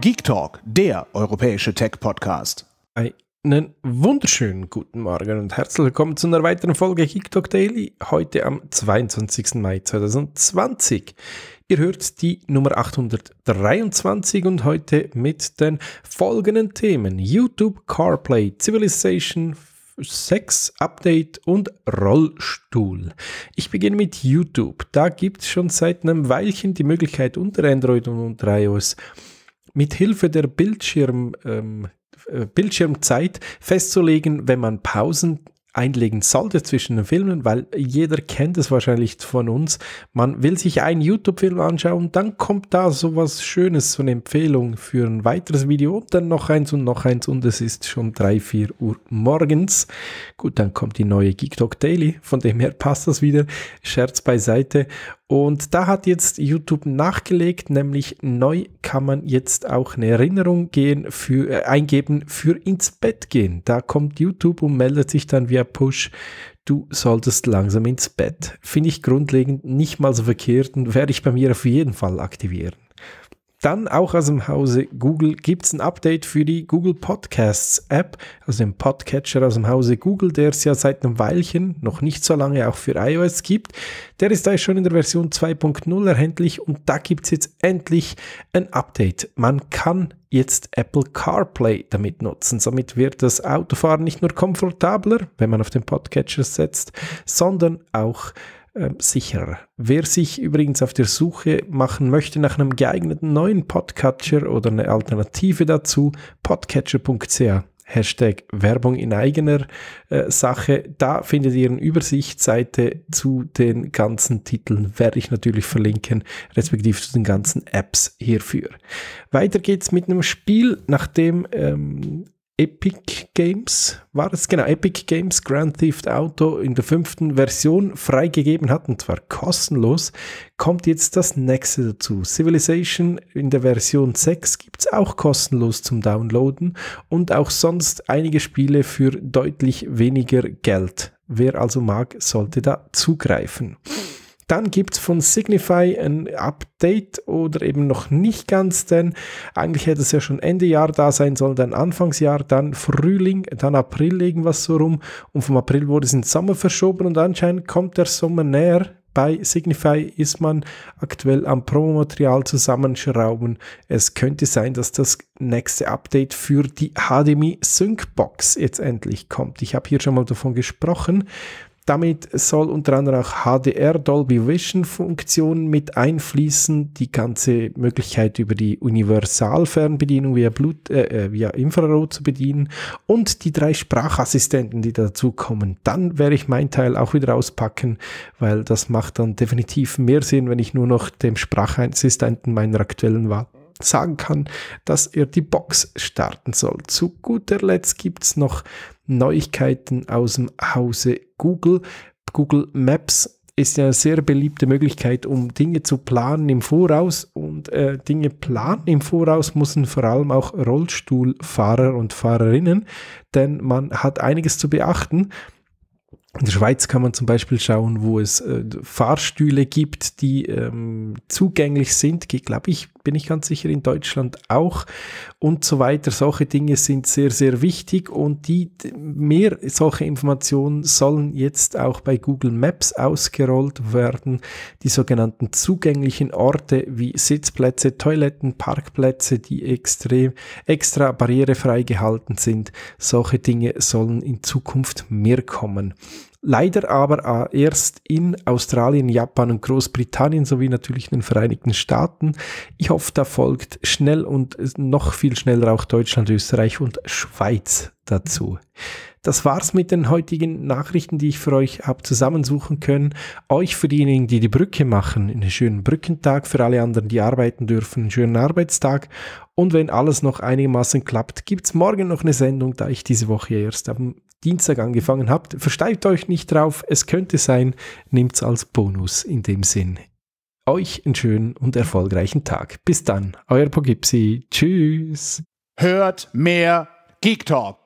Geek Talk, der europäische Tech-Podcast. Einen wunderschönen guten Morgen und herzlich willkommen zu einer weiteren Folge Geek Talk Daily, heute am 22. Mai 2020. Ihr hört die Nummer 823 und heute mit den folgenden Themen: YouTube CarPlay, Civilization 6 Update und Rollstuhl. Ich beginne mit YouTube. Da gibt es schon seit einem Weilchen die Möglichkeit, unter Android und unter iOS mit Hilfe der Bildschirm, ähm, äh, Bildschirmzeit festzulegen, wenn man Pausen einlegen sollte zwischen den Filmen, weil jeder kennt es wahrscheinlich von uns. Man will sich einen YouTube-Film anschauen, dann kommt da so was Schönes, so eine Empfehlung für ein weiteres Video und dann noch eins und noch eins und es ist schon 3, 4 Uhr morgens. Gut, dann kommt die neue Geek Talk Daily, von dem her passt das wieder. Scherz beiseite. Und da hat jetzt YouTube nachgelegt, nämlich neu kann man jetzt auch eine Erinnerung gehen für, äh, eingeben für ins Bett gehen. Da kommt YouTube und meldet sich dann via Push, du solltest langsam ins Bett. Finde ich grundlegend nicht mal so verkehrt und werde ich bei mir auf jeden Fall aktivieren. Dann auch aus dem Hause Google gibt es ein Update für die Google Podcasts App, also den Podcatcher aus dem Hause Google, der es ja seit einem Weilchen, noch nicht so lange, auch für iOS gibt. Der ist da schon in der Version 2.0 erhältlich und da gibt es jetzt endlich ein Update. Man kann jetzt Apple CarPlay damit nutzen. Somit wird das Autofahren nicht nur komfortabler, wenn man auf den Podcatcher setzt, sondern auch äh, sicherer. Wer sich übrigens auf der Suche machen möchte nach einem geeigneten neuen Podcatcher oder eine Alternative dazu, podcatcher.ca. Hashtag Werbung in eigener äh, Sache. Da findet ihr eine Übersichtsseite zu den ganzen Titeln, werde ich natürlich verlinken, respektive zu den ganzen Apps hierfür. Weiter geht's mit einem Spiel, nachdem ähm, Epic Games war es, genau, Epic Games Grand Theft Auto in der fünften Version freigegeben hat, und zwar kostenlos, kommt jetzt das nächste dazu. Civilization in der Version 6 gibt es auch kostenlos zum Downloaden und auch sonst einige Spiele für deutlich weniger Geld. Wer also mag, sollte da zugreifen. Dann gibt es von Signify ein Update oder eben noch nicht ganz, denn eigentlich hätte es ja schon Ende Jahr da sein sollen, dann Anfangsjahr, dann Frühling, dann April irgendwas so rum und vom April wurde es in Sommer verschoben und anscheinend kommt der Sommer näher. Bei Signify ist man aktuell am Promomaterial zusammenschrauben. Es könnte sein, dass das nächste Update für die HDMI Sync Box jetzt endlich kommt. Ich habe hier schon mal davon gesprochen damit soll unter anderem auch HDR Dolby Vision Funktionen mit einfließen, die ganze Möglichkeit über die Universalfernbedienung via, Blut, äh, äh, via Infrarot zu bedienen und die drei Sprachassistenten, die dazukommen. Dann werde ich mein Teil auch wieder auspacken, weil das macht dann definitiv mehr Sinn, wenn ich nur noch dem Sprachassistenten meiner aktuellen Wahl sagen kann, dass er die Box starten soll. Zu guter Letzt gibt es noch Neuigkeiten aus dem Hause Google. Google Maps ist ja eine sehr beliebte Möglichkeit, um Dinge zu planen im Voraus. Und äh, Dinge planen im Voraus müssen vor allem auch Rollstuhlfahrer und Fahrerinnen, denn man hat einiges zu beachten. In der Schweiz kann man zum Beispiel schauen, wo es äh, Fahrstühle gibt, die ähm, zugänglich sind, glaube ich, bin ich ganz sicher in Deutschland auch und so weiter. Solche Dinge sind sehr, sehr wichtig und die mehr solche Informationen sollen jetzt auch bei Google Maps ausgerollt werden. Die sogenannten zugänglichen Orte wie Sitzplätze, Toiletten, Parkplätze, die extrem extra barrierefrei gehalten sind. Solche Dinge sollen in Zukunft mehr kommen leider aber erst in Australien, Japan und Großbritannien sowie natürlich in den Vereinigten Staaten. Ich hoffe, da folgt schnell und noch viel schneller auch Deutschland, Österreich und Schweiz dazu. Mhm. Das war's mit den heutigen Nachrichten, die ich für euch habe zusammensuchen können. Euch für diejenigen, die die Brücke machen, einen schönen Brückentag. Für alle anderen, die arbeiten dürfen, einen schönen Arbeitstag. Und wenn alles noch einigermaßen klappt, gibt's morgen noch eine Sendung, da ich diese Woche erst am Dienstag angefangen habe. Versteigt euch nicht drauf, es könnte sein, nimmt's als Bonus in dem Sinn. Euch einen schönen und erfolgreichen Tag. Bis dann, euer Pogipsi. Tschüss. Hört mehr Geek Talk.